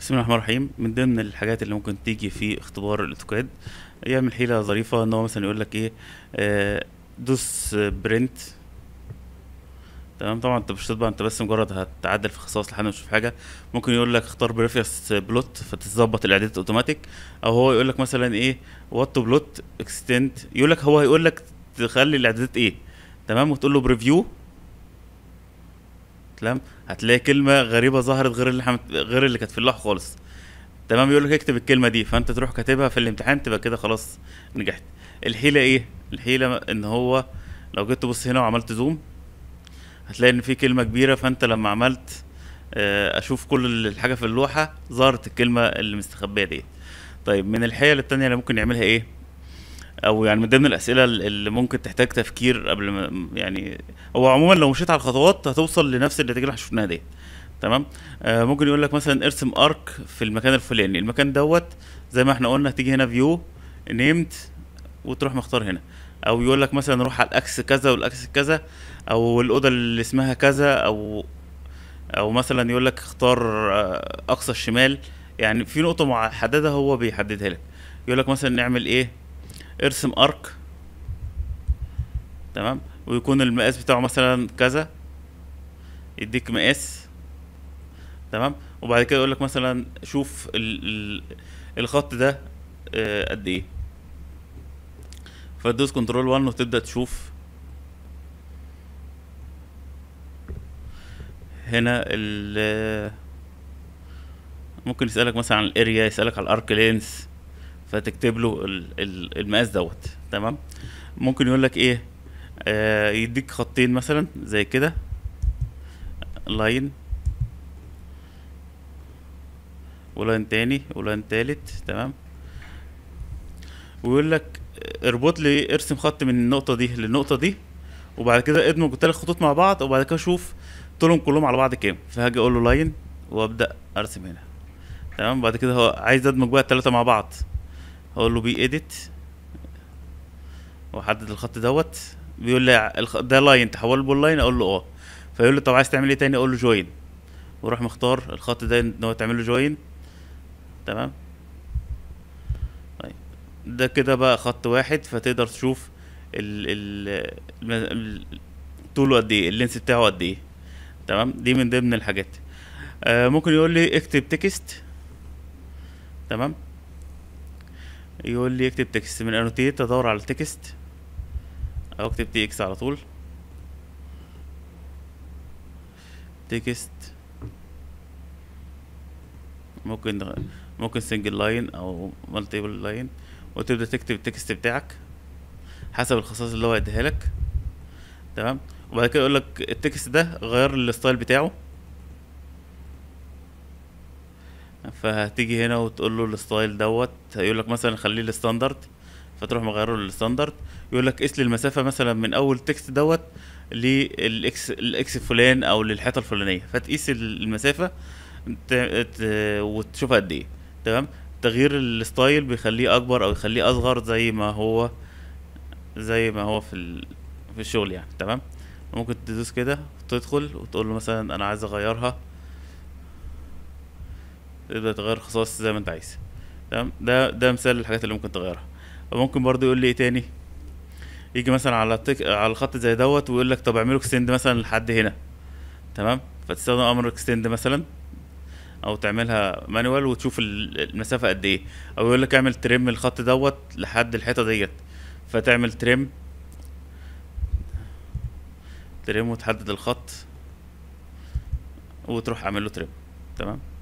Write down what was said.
بسم الله الرحمن الرحيم من ضمن الحاجات اللي ممكن تيجي في اختبار الاوتوكاد يعمل حيله ظريفه ان هو مثلا يقول لك ايه آه، دوس برنت تمام طبعا انت مش تطبع انت بس مجرد هتعدل في خصائص لحد ما تشوف حاجه ممكن يقول لك اختار بريفيس بلوت فتظبط الاعدادات اوتوماتيك او هو يقول لك مثلا ايه وات تو بلوت اكستنت يقول لك هو هيقول لك تخلي الاعدادات ايه تمام وتقول له بريفيو تمام هتلاقي كلمه غريبه ظهرت غير اللي حمت... غير اللي كانت في اللوحه خالص تمام يقول لك اكتب الكلمه دي فانت تروح كاتبها في الامتحان تبقى كده خلاص نجحت الحيله ايه الحيله ان هو لو جيت تبص هنا وعملت زوم هتلاقي ان في كلمه كبيره فانت لما عملت آه، اشوف كل الحاجه في اللوحه ظهرت الكلمه اللي مستخبيه ديت طيب من الحيل التانية اللي ممكن نعملها ايه او يعني من ضمن الاسئله اللي ممكن تحتاج تفكير قبل ما يعني هو عموما لو مشيت على الخطوات هتوصل لنفس النتيجه اللي احنا شفناها ديت تمام آه ممكن يقول لك مثلا ارسم ارك في المكان الفلاني المكان دوت زي ما احنا قلنا هتيجي هنا فيو نيمت وتروح مختار هنا او يقول لك مثلا روح على الاكس كذا والاكس كذا او الاوضه اللي اسمها كذا او او مثلا يقول لك اختار آه، اقصى الشمال يعني في نقطه محدده هو بيحددها لك يقول لك مثلا نعمل ايه ارسم ارك تمام ويكون المقاس بتاعه مثلا كذا يديك مقاس تمام وبعد كده يقول لك مثلا شوف ال ال الخط ده آه، قد ايه فتدوس كنترول 1 وتبدا تشوف هنا ال ممكن يسالك مثلا عن الاريا يسالك على الارك لينس فتكتب له المقاس دوت تمام ممكن يقول لك ايه آه يديك خطين مثلا زي كده لاين ولاين تاني ولاين تالت تمام ويقول لك اربط لي ارسم خط من النقطه دي للنقطه دي وبعد كده ادمج التلات خطوط مع بعض وبعد كده اشوف طولهم كلهم على بعض كام فهاجي اقول له لاين وابدا ارسم هنا تمام بعد كده هو عايز ادمج بقى التلاته مع بعض اقول له بي اديت واحدد الخط دوت بيقول لي ده لاين تحوله لبول لاين اقول له اه فيقول لي طب عايز تعمل ايه تاني اقول له جوين واروح مختار الخط ده ان هو تعمله جوين تمام طيب ده كده بقى خط واحد فتقدر تشوف ال ال طوله قد ايه اللينس بتاعه قد ايه تمام دي من ضمن الحاجات آه ممكن يقول لي اكتب تكست تمام يقول لي اكتب تكست من انوتيت ادور على التكست او اكتب تي اكس على طول تكست ممكن ممكن سنجل لاين او مالتيبل لاين وتبدا تكتب التكست بتاعك حسب الخصائص اللي هو هيديها لك تمام وبعد كده يقول لك التكست ده غير الستايل بتاعه فهتيجي هنا وتقول له الستايل دوت يقول لك مثلا خليه الستاندرد فتروح مغيره للستاندرد يقول لك قيس لي المسافه مثلا من اول تكست دوت للاكس الاكس فلان او للحيطه الفلانيه فتقيس المسافه وتشوفها قد ايه تمام تغيير الستايل بيخليه اكبر او يخليه اصغر زي ما هو زي ما هو في في الشغل يعني تمام ممكن تدوس كده تدخل وتقول له مثلا انا عايز اغيرها تقدر تغير خصائص زي ما انت عايز تمام ده ده مثال للحاجات اللي ممكن تغيرها وممكن برضو يقول لي ايه تاني يجي مثلا على تك... على الخط زي دوت ويقول لك طب اعمله اكستند مثلا لحد هنا تمام فتستخدم امر اكستند مثلا او تعملها مانوال وتشوف المسافه قد ايه او يقول لك اعمل تريم الخط دوت لحد الحيطه ديت فتعمل تريم تريم وتحدد الخط وتروح عامل له تريم تمام